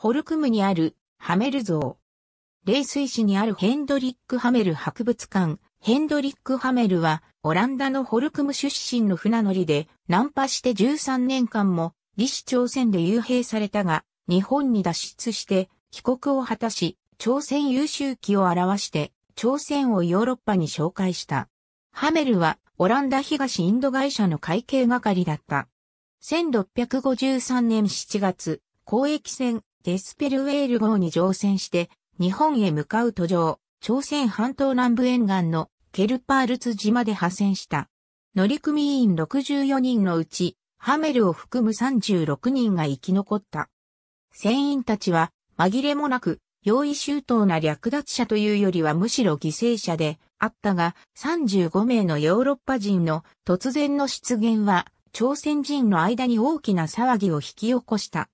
ホルクムにあるハメル像。冷水市にあるヘンドリック・ハメル博物館。ヘンドリック・ハメルは、オランダのホルクム出身の船乗りで、難破して13年間も、李氏朝鮮で幽閉されたが、日本に脱出して、帰国を果たし、朝鮮優秀期を表して、朝鮮をヨーロッパに紹介した。ハメルは、オランダ東インド会社の会計係だった。1653年7月、公益船エスペルウェール号に乗船して、日本へ向かう途上、朝鮮半島南部沿岸のケルパールツ島で派遣した。乗組員64人のうち、ハメルを含む36人が生き残った。船員たちは紛れもなく、用意周到な略奪者というよりはむしろ犠牲者であったが、35名のヨーロッパ人の突然の出現は、朝鮮人の間に大きな騒ぎを引き起こした。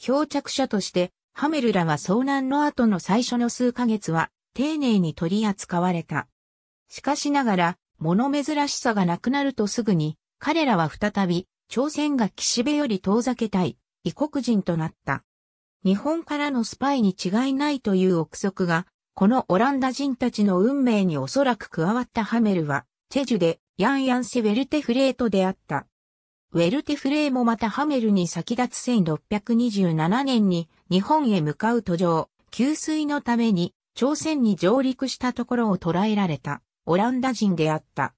漂着者として、ハメルらは遭難の後の最初の数ヶ月は、丁寧に取り扱われた。しかしながら、物珍しさがなくなるとすぐに、彼らは再び、朝鮮が岸辺より遠ざけたい、異国人となった。日本からのスパイに違いないという憶測が、このオランダ人たちの運命におそらく加わったハメルは、チェジュで、ヤンヤンセベルテフレートであった。ウェルテフレーもまたハメルに先立つ1627年に日本へ向かう途上、給水のために朝鮮に上陸したところを捕らえられたオランダ人であった。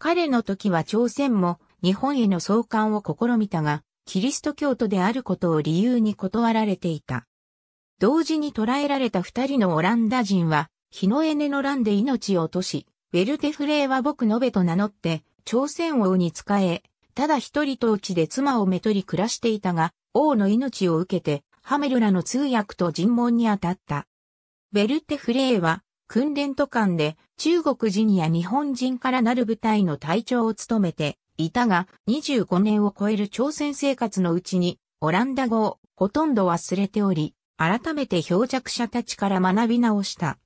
彼の時は朝鮮も日本への送還を試みたが、キリスト教徒であることを理由に断られていた。同時に捕らえられた二人のオランダ人は、日のエネの乱で命を落とし、ウェルテフレーは僕のべと名乗って、朝鮮王に仕え、ただ一人と家で妻をめとり暮らしていたが、王の命を受けて、ハメルらの通訳と尋問に当たった。ベルテフレーは、訓練都間で中国人や日本人からなる部隊の隊長を務めていたが、25年を超える朝鮮生活のうちに、オランダ語をほとんど忘れており、改めて漂着者たちから学び直した。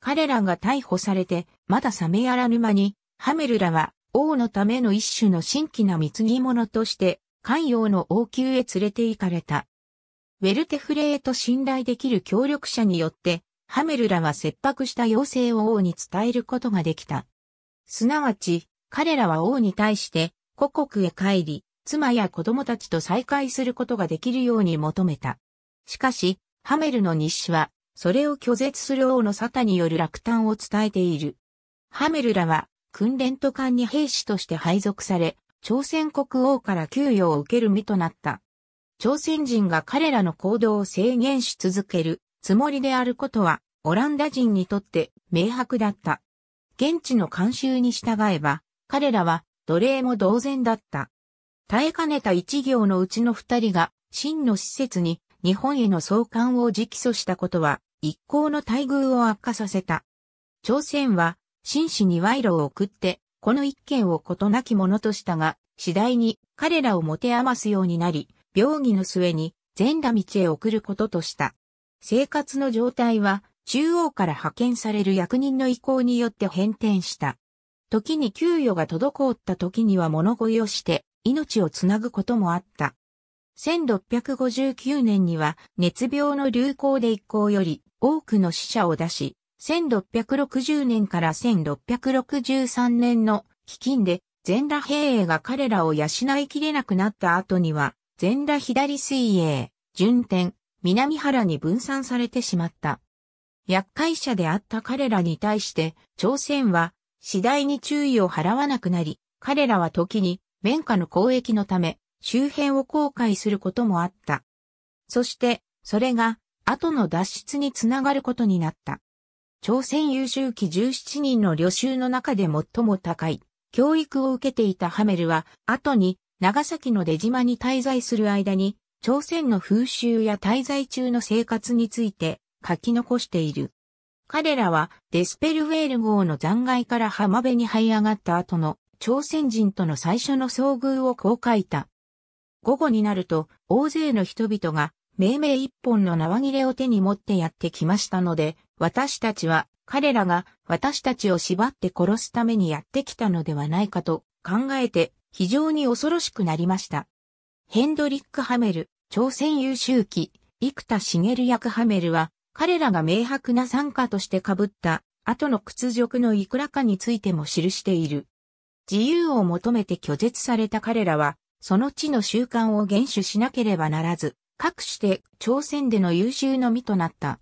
彼らが逮捕されて、まだ冷めやらぬ間に、ハメルらは王のための一種の新規な貢ぎ物として、関陽の王宮へ連れて行かれた。ウェルテフレーと信頼できる協力者によって、ハメルらは切迫した要請を王に伝えることができた。すなわち、彼らは王に対して、故国へ帰り、妻や子供たちと再会することができるように求めた。しかし、ハメルの日誌は、それを拒絶する王の沙汰による落胆を伝えている。ハメルらは、訓練途間に兵士として配属され、朝鮮国王から給与を受ける身となった。朝鮮人が彼らの行動を制限し続けるつもりであることは、オランダ人にとって明白だった。現地の慣習に従えば、彼らは奴隷も同然だった。耐えかねた一行のうちの二人が、真の施設に日本への送還を直訴したことは、一行の待遇を悪化させた。朝鮮は真摯に賄賂を送って、この一件をことなきものとしたが、次第に彼らを持て余すようになり、病気の末に善羅道へ送ることとした。生活の状態は中央から派遣される役人の意向によって変転した。時に給与が滞った時には物乞いをして命をつなぐこともあった。1659年には熱病の流行で一行より多くの死者を出し、1660年から1663年の飢饉で全羅兵営が彼らを養いきれなくなった後には、全羅左水泳、順天、南原に分散されてしまった。厄介者であった彼らに対して、朝鮮は次第に注意を払わなくなり、彼らは時に綿花の交易のため、周辺を航海することもあった。そして、それが、後の脱出につながることになった。朝鮮優秀期17人の旅衆の中で最も高い、教育を受けていたハメルは、後に長崎の出島に滞在する間に、朝鮮の風習や滞在中の生活について書き残している。彼らはデスペルウェール号の残骸から浜辺に這い上がった後の朝鮮人との最初の遭遇をこう書いた。午後になると大勢の人々が命名一本の縄切れを手に持ってやってきましたので、私たちは彼らが私たちを縛って殺すためにやってきたのではないかと考えて非常に恐ろしくなりました。ヘンドリック・ハメル、朝鮮優秀記、生田茂役ハメルは、彼らが明白な参加として被った後の屈辱のいくらかについても記している。自由を求めて拒絶された彼らは、その地の習慣を厳守しなければならず、かくして朝鮮での優秀の身となった。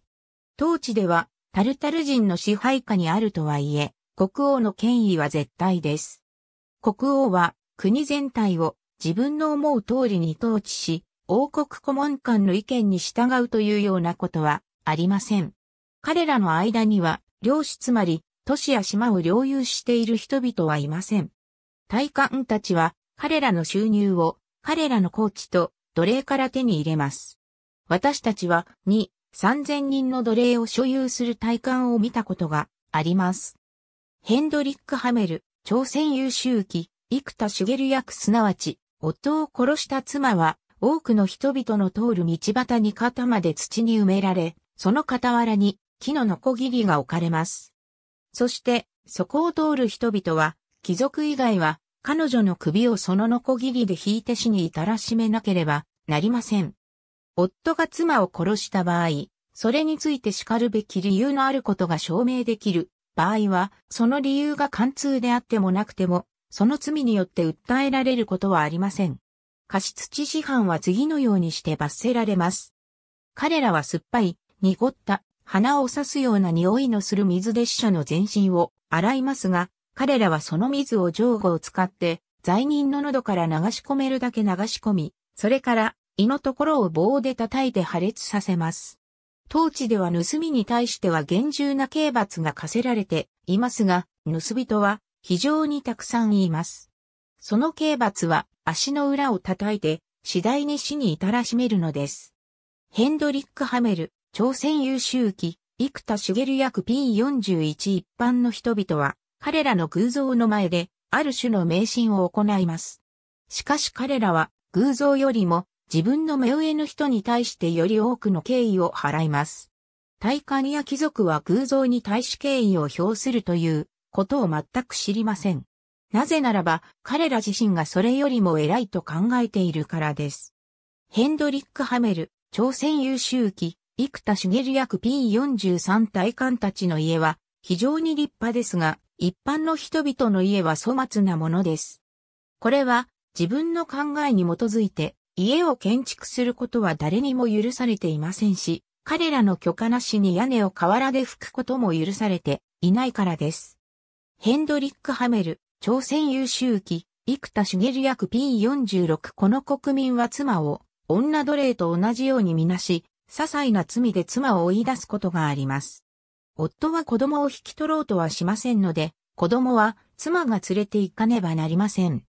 当地ではタルタル人の支配下にあるとはいえ、国王の権威は絶対です。国王は国全体を自分の思う通りに統治し、王国顧問官の意見に従うというようなことはありません。彼らの間には、領主つまり、都市や島を領有している人々はいません。大官たちは、彼らの収入を、彼らの高地と奴隷から手に入れます。私たちは2、3000人の奴隷を所有する体感を見たことがあります。ヘンドリック・ハメル、朝鮮優秀期、生田茂役すなわち、夫を殺した妻は、多くの人々の通る道端に肩まで土に埋められ、その傍らに木のノコギリが置かれます。そして、そこを通る人々は、貴族以外は彼女の首をそのノコギリで引いて死に至らしめなければなりません。夫が妻を殺した場合、それについて叱るべき理由のあることが証明できる場合は、その理由が貫通であってもなくても、その罪によって訴えられることはありません。過失致死犯は次のようにして罰せられます。彼らは酸っぱい、濁った、鼻を刺すような匂いのする水で死者の全身を洗いますが、彼らはその水を上後を使って、罪人の喉から流し込めるだけ流し込み、それから、胃のところを棒で叩いて破裂させます。当地では盗みに対しては厳重な刑罰が課せられていますが、盗人は非常にたくさんいます。その刑罰は足の裏を叩いて次第に死に至らしめるのです。ヘンドリック・ハメル、朝鮮優秀期、生田茂役 P41 一般の人々は彼らの偶像の前で、ある種の迷信を行います。しかし彼らは、偶像よりも、自分の目上の人に対してより多くの敬意を払います。大官や貴族は偶像に対し敬意を表するということを全く知りません。なぜならば彼ら自身がそれよりも偉いと考えているからです。ヘンドリック・ハメル、朝鮮優秀記、生田茂役 P43 大官たちの家は非常に立派ですが、一般の人々の家は粗末なものです。これは自分の考えに基づいて家を建築することは誰にも許されていませんし、彼らの許可なしに屋根を瓦で吹くことも許されていないからです。ヘンドリック・ハメル、朝鮮優秀記、生田茂役 P46 この国民は妻を女奴隷と同じようにみなし、些細な罪で妻を追い出すことがあります。夫は子供を引き取ろうとはしませんので、子供は妻が連れて行かねばなりません。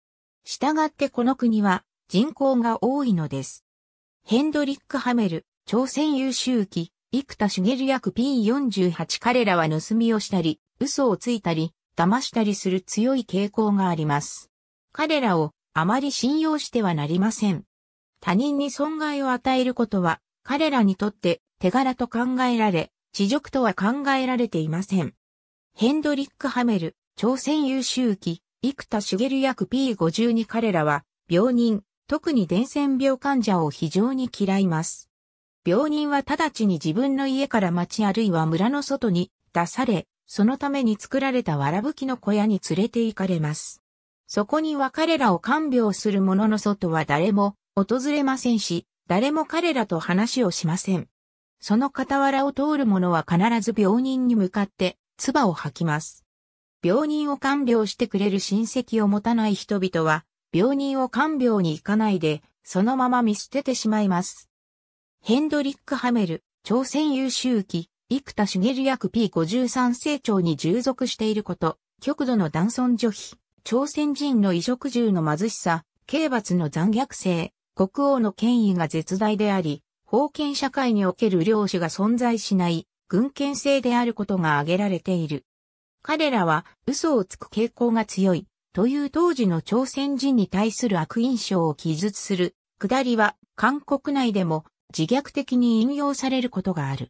従ってこの国は人口が多いのです。ヘンドリック・ハメル、朝鮮優秀期、幾田茂役 P48 彼らは盗みをしたり、嘘をついたり、騙したりする強い傾向があります。彼らをあまり信用してはなりません。他人に損害を与えることは彼らにとって手柄と考えられ、地辱とは考えられていません。ヘンドリック・ハメル、朝鮮優秀期、生田茂役 P52 彼らは、病人、特に伝染病患者を非常に嫌います。病人は直ちに自分の家から町あるいは村の外に出され、そのために作られたわらぶきの小屋に連れて行かれます。そこには彼らを看病する者の外は誰も訪れませんし、誰も彼らと話をしません。その傍らを通る者は必ず病人に向かって、唾を吐きます。病人を看病してくれる親戚を持たない人々は、病人を看病に行かないで、そのまま見捨ててしまいます。ヘンドリック・ハメル、朝鮮優秀期、幾田茂役 P53 成長に従属していること、極度の男尊女卑、朝鮮人の衣食住の貧しさ、刑罰の残虐性、国王の権威が絶大であり、封建社会における領主が存在しない軍権制であることが挙げられている。彼らは嘘をつく傾向が強いという当時の朝鮮人に対する悪印象を記述する下りは韓国内でも自虐的に引用されることがある。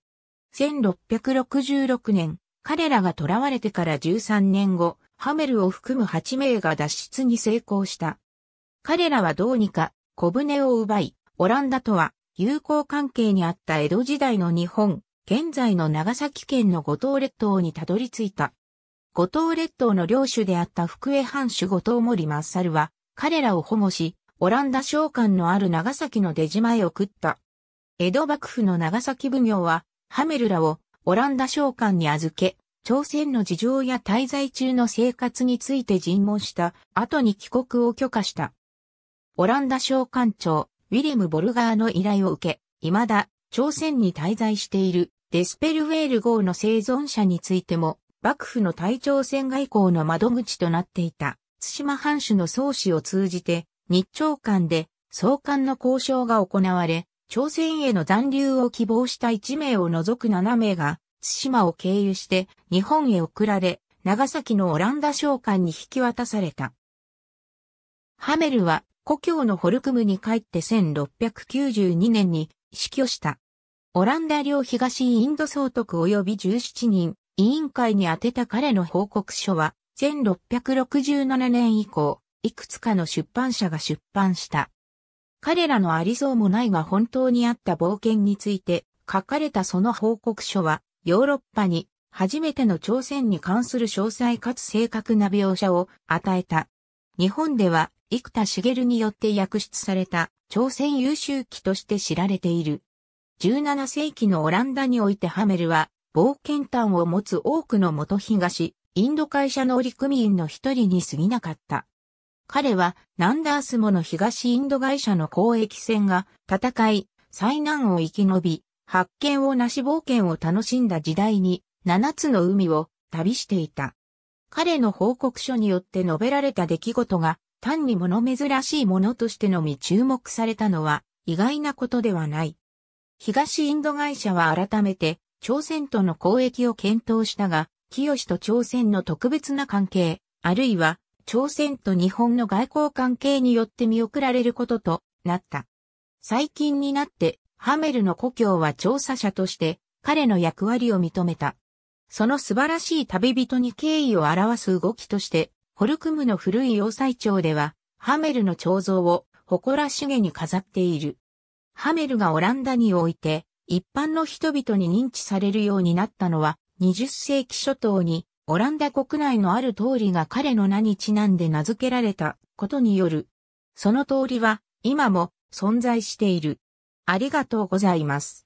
1666年、彼らが囚われてから13年後、ハメルを含む8名が脱出に成功した。彼らはどうにか小舟を奪い、オランダとは友好関係にあった江戸時代の日本、現在の長崎県の五島列島にたどり着いた。五島列島の領主であった福江藩主五島森マッサルは、彼らを保護し、オランダ商館のある長崎の出島へ送った。江戸幕府の長崎奉行は、ハメルらをオランダ商館に預け、朝鮮の事情や滞在中の生活について尋問した後に帰国を許可した。オランダ商館長、ウィレム・ボルガーの依頼を受け、未だ朝鮮に滞在しているデスペルウェール号の生存者についても、幕府の対朝鮮外交の窓口となっていた、津島藩主の総氏を通じて、日朝間で相関の交渉が行われ、朝鮮への残留を希望した1名を除く7名が、津島を経由して日本へ送られ、長崎のオランダ商館に引き渡された。ハメルは故郷のホルクムに帰って1692年に死去した。オランダ領東インド総督及び17人、委員会に宛てた彼の報告書は、1667年以降、いくつかの出版社が出版した。彼らのありそうもないが本当にあった冒険について、書かれたその報告書は、ヨーロッパに、初めての朝鮮に関する詳細かつ正確な描写を与えた。日本では、生田茂によって訳出された朝鮮優秀記として知られている。17世紀のオランダにおいてハメルは冒険譚を持つ多くの元東、インド会社の織組員の一人に過ぎなかった。彼はナンダースモの東インド会社の交易船が戦い、災難を生き延び、発見をなし冒険を楽しんだ時代に7つの海を旅していた。彼の報告書によって述べられた出来事が単に物珍しいものとしてのみ注目されたのは意外なことではない。東インド会社は改めて朝鮮との交易を検討したが、清と朝鮮の特別な関係、あるいは朝鮮と日本の外交関係によって見送られることとなった。最近になってハメルの故郷は調査者として彼の役割を認めた。その素晴らしい旅人に敬意を表す動きとしてホルクムの古い要塞町では、ハメルの彫像を誇らしげに飾っている。ハメルがオランダにおいて、一般の人々に認知されるようになったのは、20世紀初頭に、オランダ国内のある通りが彼の名にちなんで名付けられたことによる。その通りは、今も存在している。ありがとうございます。